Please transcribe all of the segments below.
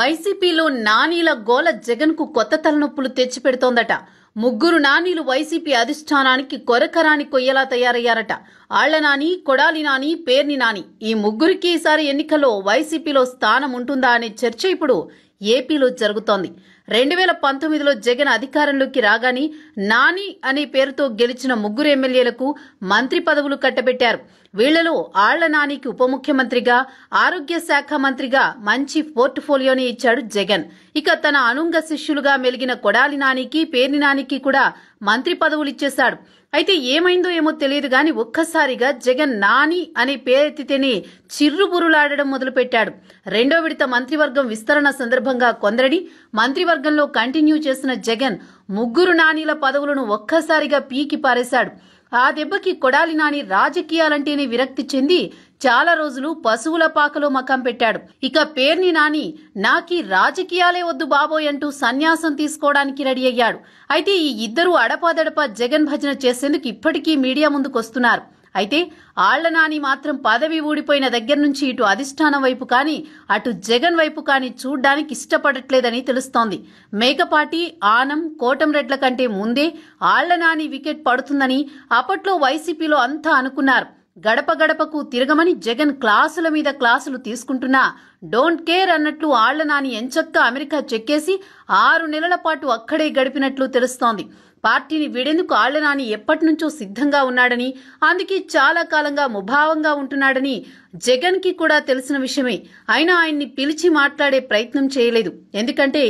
వైసీపీలో నానీల గోల జగన్కు కొత్త తలనొప్పులు తెచ్చిపెడుతోందట ముగ్గురు నానీలు వైసీపీ అధిష్టానానికి కొరకరాని కొయ్యలా తయారయ్యారట ఆళ్ల నాని కొడాలి నాని పేర్ని నాని ఈ ముగ్గురికి ఈసారి ఎన్నికల్లో వైసీపీలో స్థానం ఉంటుందా అనే చర్చ ఇప్పుడు ఏపీలో జరుగుతోంది రెండు వేల పంతొమ్మిదిలో జగన్ అధికారంలోకి రాగానే నాని అనే పేరుతో గెలిచిన ముగ్గురు ఎమ్మెల్యేలకు మంత్రి పదవులు కట్టబెట్టారు వీళ్లలో ఆళ్ల నానికి ఉప ముఖ్యమంత్రిగా ఆరోగ్య శాఖ మంత్రిగా మంచి పోర్ట్ఫోలియోని ఇచ్చాడు జగన్ ఇక తన అనుంగ శిష్యులుగా మెలిగిన కొడాలి నానికి పేర్ని నానికి కూడా మంత్రి పదవులు ఇచ్చేశాడు అయితే ఏమైందో ఏమో తెలియదు గాని ఒక్కసారిగా జగన్ నాని అనే పేరెత్తితేనే చిర్రుబురులాడడం మొదలుపెట్టాడు రెండో విడత మంత్రివర్గం విస్తరణ సందర్భంగా కొందరిని మంత్రివర్గ నియోజకవర్గంలో కంటిన్యూ చేసిన జగన్ ముగ్గురు నానీల పదవులను ఒక్కసారిగా పీకి పారేశాడు ఆ దెబ్బకి కొడాలి నాని రాజకీయాలంటేనే విరక్తి చెంది చాలా రోజులు పశువుల పాకలో మకం పెట్టాడు ఇక పేర్ని నాని నాకి రాజకీయాలే వద్దు బాబోయ్ అంటూ సన్యాసం తీసుకోవడానికి రెడీ అయ్యాడు అయితే ఈ ఇద్దరు అడపాదడపా జగన్ భజన చేసేందుకు ఇప్పటికీ మీడియా ముందుకొస్తున్నారు అయితే నాని మాత్రం పదవి ఊడిపోయిన దగ్గర నుంచి ఇటు అధిష్టానం వైపు కానీ అటు జగన్ వైపు కానీ చూడ్డానికి ఇష్టపడట్లేదని తెలుస్తోంది మేకపాటి ఆనం కోటంరెడ్ల కంటే ముందే నాని వికెట్ పడుతుందని అప్పట్లో వైసీపీలో అంతా అనుకున్నారు గడప గడపకు తిరగమని జగన్ క్లాసుల మీద క్లాసులు తీసుకుంటున్నా డోంట్ కేర్ అన్నట్లు నాని ఎంచక్క అమెరికా చెక్కేసి ఆరు నెలల పాటు అక్కడే గడిపినట్లు తెలుస్తోంది పార్టీని వీడేందుకు ఆళ్లనాని ఎప్పటినుంచో సిద్ధంగా ఉన్నాడని అందుకే చాలా కాలంగా ముభావంగా ఉంటున్నాడని జగన్కి కూడా తెలిసిన విషయమే అయినా ఆయన్ని పిలిచి మాట్లాడే ప్రయత్నం చేయలేదు ఎందుకంటే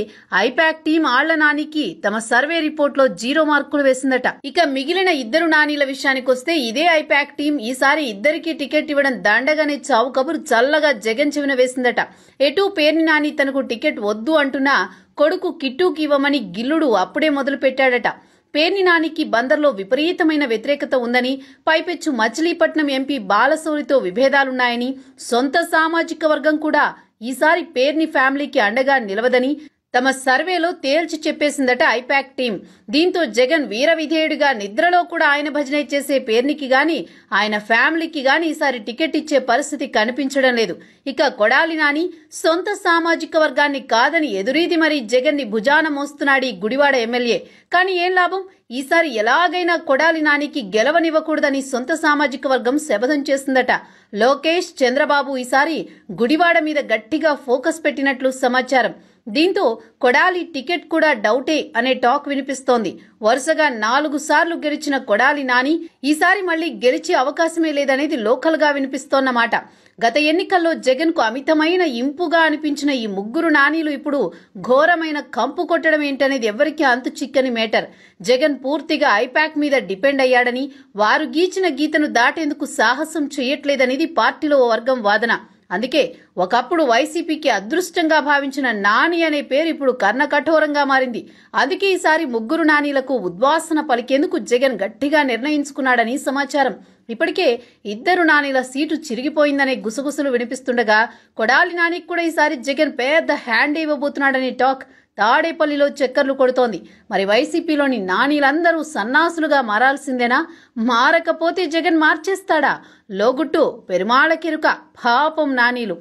ఐపాక్ టీం ఆళ్ల నానికి తమ సర్వే రిపోర్ట్లో జీరో మార్కులు వేసిందట ఇక మిగిలిన ఇద్దరు నానీల విషయానికి వస్తే ఇదే ఐపాక్ టీం ఈసారి ఇద్దరికి టికెట్ ఇవ్వడం దండగానే చావు కబురు చల్లగా జగన్ చెవిన వేసిందట ఎటు పేర్ని నాని తనకు టికెట్ వద్దు అంటున్నా కొడుకు కిట్టూకి ఇవ్వమని గిల్లుడు అప్పుడే మొదలు పెట్టాడట పేర్నినానికి బందర్లో విపరీతమైన వ్యతిరేకత ఉందని పైపెచ్చు మచిలీపట్నం ఎంపీ బాలసోరితో విభేదాలున్నాయని సొంత సామాజిక వర్గం కూడా ఈసారి పేర్ని ఫ్యామిలీకి అండగా నిలవదని తమ సర్వేలో తేల్చి చెప్పేసిందట ఐపాక్ టీం దీంతో జగన్ వీరవిధేయుడిగా నిద్రలో కూడా ఆయన భజన చేసే పేర్నికి గాని ఆయన ఫ్యామిలీకి గాని ఈసారి టికెట్ ఇచ్చే పరిస్థితి కనిపించడం లేదు ఇక కొడాలి నాని సొంత సామాజిక వర్గాన్ని కాదని ఎదురీది మరి జగన్ని భుజాన మోస్తున్నాడు ఈ గుడివాడ ఎమ్మెల్యే కానీ ఏం లాభం ఈసారి ఎలాగైనా కొడాలి నానికి గెలవనివ్వకూడదని సొంత సామాజిక వర్గం శపథం చేసిందట లోకేష్ చంద్రబాబు ఈసారి గుడివాడ మీద గట్టిగా ఫోకస్ పెట్టినట్లు సమాచారం దీంతో కొడాలి టికెట్ కూడా డౌటే అనే టాక్ వినిపిస్తోంది వరుసగా నాలుగు సార్లు గెలిచిన కొడాలి నాని ఈసారి మళ్ళీ గెలిచే అవకాశమే లేదనేది లోకల్గా వినిపిస్తోన్నమాట గత ఎన్నికల్లో జగన్కు అమితమైన ఇంపుగా అనిపించిన ఈ ముగ్గురు నానీలు ఇప్పుడు ఘోరమైన కంపు కొట్టడం ఏంటనేది ఎవరికీ అంతు చిక్కని మేటర్ జగన్ పూర్తిగా ఐపాక్ మీద డిపెండ్ అయ్యాడని వారు గీచిన గీతను దాటేందుకు సాహసం చేయట్లేదనేది పార్టీలో వర్గం వాదన అందుకే ఒకప్పుడు వైసీపీకి అదృష్టంగా భావించిన నాని అనే పేరు ఇప్పుడు కర్ణకఠోరంగా మారింది అందుకే ఈసారి ముగ్గురు నానీలకు ఉద్వాసన పలికేందుకు జగన్ గట్టిగా నిర్ణయించుకున్నాడని సమాచారం ఇప్పటికే ఇద్దరు నానీల సీటు చిరిగిపోయిందనే గుసగుసలు వినిపిస్తుండగా కొడాలి నానికి కూడా ఈసారి జగన్ పెద్ద హ్యాండ్ ఇవ్వబోతున్నాడని టాక్ తాడేపల్లిలో చక్కర్లు కొడుతోంది మరి వైసీపీలోని నానీలందరూ సన్నాసులుగా మారాల్సిందేనా మారకపోతే జగన్ మార్చేస్తాడా లోగుట్టు పెరుమాళ కిరుక పాపం నానీలు